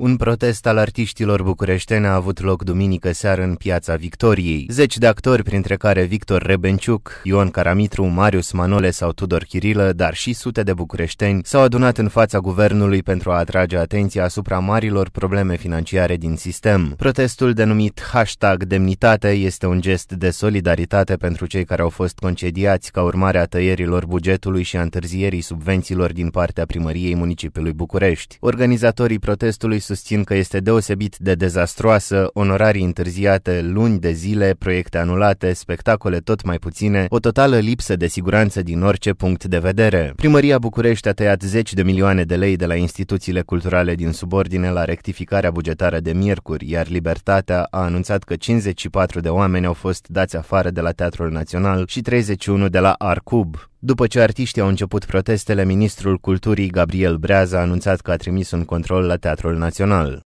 Un protest al artiștilor bucureșteni a avut loc duminică seară în Piața Victoriei. Zeci de actori, printre care Victor Rebenciuc, Ion Caramitru, Marius Manole sau Tudor Chirilă, dar și sute de bucureșteni, s-au adunat în fața guvernului pentru a atrage atenția asupra marilor probleme financiare din sistem. Protestul denumit hashtag demnitate este un gest de solidaritate pentru cei care au fost concediați ca urmare a tăierilor bugetului și a întârzierii subvențiilor din partea primăriei municipiului București. Organizatorii protestului susțin că este deosebit de dezastroasă, onorarii întârziate, luni de zile, proiecte anulate, spectacole tot mai puține, o totală lipsă de siguranță din orice punct de vedere. Primăria București a tăiat 10 de milioane de lei de la instituțiile culturale din subordine la rectificarea bugetară de miercuri, iar Libertatea a anunțat că 54 de oameni au fost dați afară de la Teatrul Național și 31 de la Arcub. După ce artiștii au început protestele, ministrul culturii Gabriel Breaz a anunțat că a trimis un control la Teatrul Național.